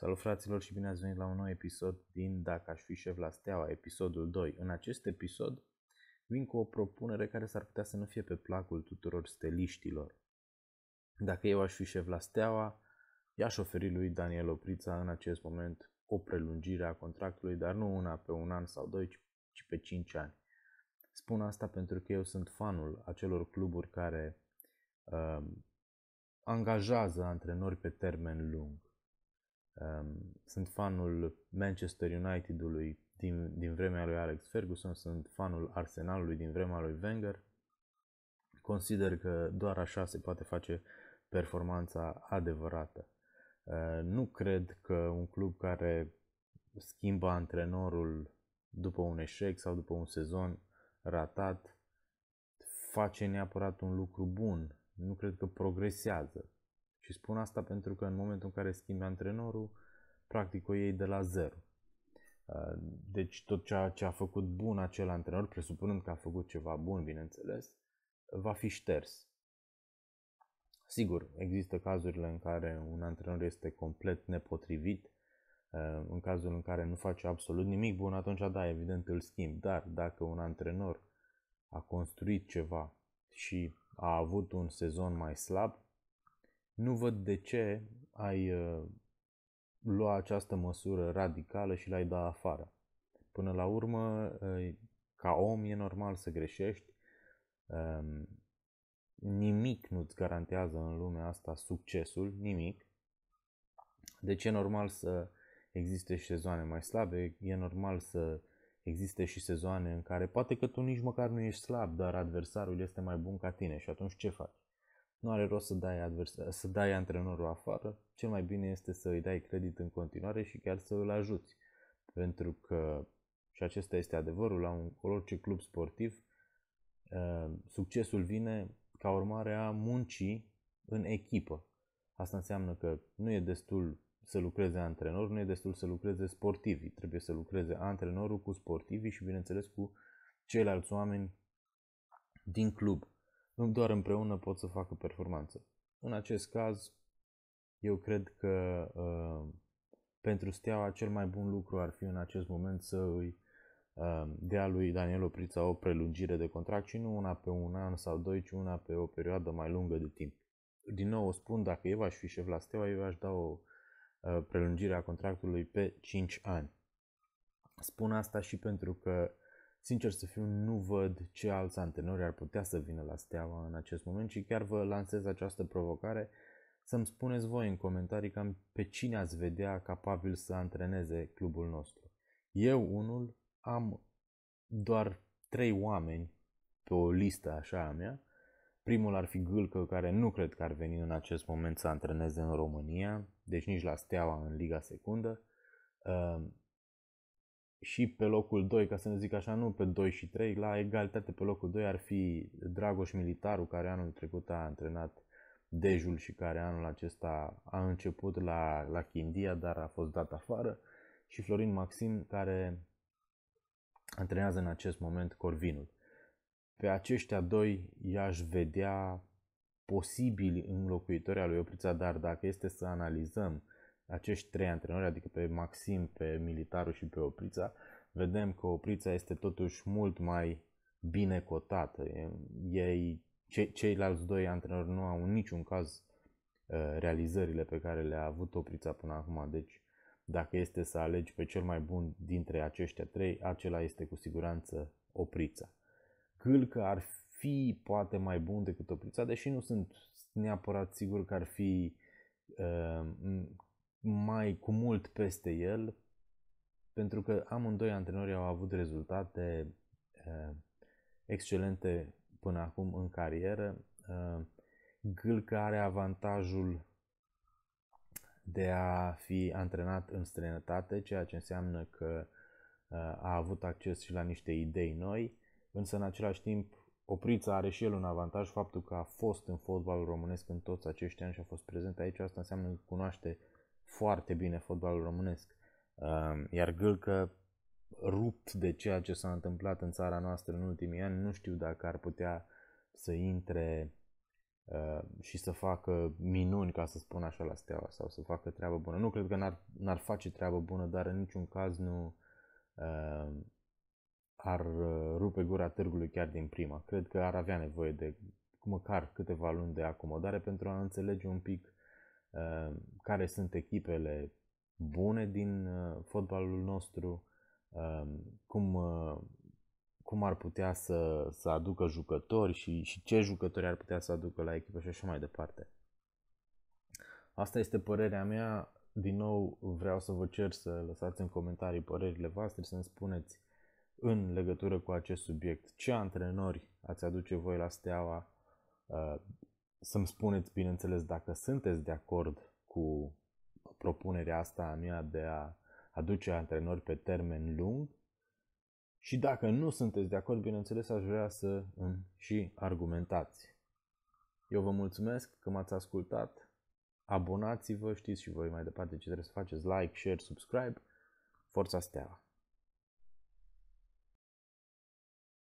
Salut fraților și bine ați venit la un nou episod din Dacă aș fi șef la Steaua, episodul 2. În acest episod vin cu o propunere care s-ar putea să nu fie pe placul tuturor steliștilor. Dacă eu aș fi șef la Steaua, i-aș oferi lui Daniel Oprița în acest moment o prelungire a contractului, dar nu una pe un an sau doi, ci pe 5 ani. Spun asta pentru că eu sunt fanul acelor cluburi care uh, angajează antrenori pe termen lung Ehm, sunt fanul Manchester United-ului din, din vremea lui Alex Ferguson, sunt fanul Arsenalului din vremea lui Wenger. Consider că doar așa se poate face performanța adevărată. Ehm, nu cred că un club care schimbă antrenorul după un eșec sau după un sezon ratat face neapărat un lucru bun. Nu cred că progresează. Și spun asta pentru că în momentul în care schimbi antrenorul, practic o iei de la zero. Uh, deci tot ceea ce a făcut bun acel antrenor, presupunând că a făcut ceva bun, bineînțeles, va fi șters. Sigur, există cazurile în care un antrenor este complet nepotrivit, uh, în cazul în care nu face absolut nimic bun, atunci da, evident îl schimb, dar dacă un antrenor a construit ceva și a avut un sezon mai slab, nu văd de ce ai uh, lua această măsură radicală și l-ai da afară. Până la urmă, uh, ca om e normal să greșești. Um, nimic nu-ți garantează în lumea asta succesul, nimic. Deci e normal să existe și sezoane mai slabe, e normal să existe și sezoane în care poate că tu nici măcar nu ești slab, dar adversarul este mai bun ca tine și atunci ce faci? nu are rost să dai, adversa- să dai antrenorul afară, cel mai bine este să îi dai credit în continuare și chiar să îl ajuți. Pentru că, și acesta este adevărul, la un, orice club sportiv, ă, succesul vine ca urmare a muncii în echipă. Asta înseamnă că nu e destul să lucreze antrenor, nu e destul să lucreze sportivii. Trebuie să lucreze antrenorul cu sportivii și, bineînțeles, cu ceilalți oameni din club doar împreună pot să facă performanță. În acest caz, eu cred că uh, pentru Steaua cel mai bun lucru ar fi în acest moment să îi uh, dea lui Daniel Oprița o prelungire de contract și nu una pe un an sau doi, ci una pe o perioadă mai lungă de timp. Din nou o spun, dacă eu aș fi șef la Steaua, eu aș da o uh, prelungire a contractului pe 5 ani. Spun asta și pentru că Sincer să fiu, nu văd ce alți antrenori ar putea să vină la Steaua în acest moment și chiar vă lansez această provocare să-mi spuneți voi în comentarii cam pe cine ați vedea capabil să antreneze clubul nostru. Eu unul am doar trei oameni pe o listă așa a mea. Primul ar fi Gâlcă, care nu cred că ar veni în acest moment să antreneze în România, deci nici la Steaua în Liga Secundă. Ehm, și pe locul 2, ca să ne zic așa, nu pe 2 și 3, la egalitate pe locul 2 ar fi Dragoș Militaru, care anul trecut a antrenat Dejul și care anul acesta a început la, la Chindia, dar a fost dat afară, și Florin Maxim, care antrenează în acest moment Corvinul. Pe aceștia doi i-aș vedea posibili înlocuitori al lui Oprița, dar dacă este să analizăm acești trei antrenori, adică pe Maxim, pe Militaru și pe Oprița, vedem că Oprița este totuși mult mai bine cotată. Ei, ce, ceilalți doi antrenori nu au în niciun caz uh, realizările pe care le-a avut Oprița până acum, deci dacă este să alegi pe cel mai bun dintre aceștia trei, acela este cu siguranță Oprița. Gâlcă ar fi poate mai bun decât Oprița, deși nu sunt neapărat sigur că ar fi uh, mai cu mult peste el, pentru că amândoi antrenori au avut rezultate uh, excelente până acum în carieră. Uh, Gâlcă are avantajul de a fi antrenat în străinătate, ceea ce înseamnă că uh, a avut acces și la niște idei noi, însă în același timp Oprița are și el un avantaj, faptul că a fost în fotbalul românesc în toți acești ani și a fost prezent aici, asta înseamnă că cunoaște foarte bine fotbalul românesc. Ehm, iar Gâlcă, rupt de ceea ce s-a întâmplat în țara noastră în ultimii ani, nu știu dacă ar putea să intre ehm, și să facă minuni, ca să spun așa, la steaua sau să facă treabă bună. Nu cred că n-ar, n-ar face treabă bună, dar în niciun caz nu ehm, uh, ar rupe gura târgului chiar din prima. Cred că ar avea nevoie de măcar câteva luni de acomodare pentru a înțelege un pic Uh, care sunt echipele bune din uh, fotbalul nostru, uh, cum, cum ar putea să, să aducă jucători și, și ce jucători ar putea să aducă la echipă și așa mai departe. Asta este părerea mea. Din nou vreau să vă cer să lăsați în comentarii părerile voastre, să-mi spuneți în legătură cu acest subiect ce antrenori ați aduce voi la Steaua, să-mi spuneți, bineînțeles, dacă sunteți de acord cu propunerea asta a mea de a aduce antrenori pe termen lung și dacă nu sunteți de acord, bineînțeles, aș vrea să îmi și argumentați. Eu vă mulțumesc că m-ați ascultat, abonați-vă, știți și voi mai departe ce trebuie să faceți, like, share, subscribe, forța steaua!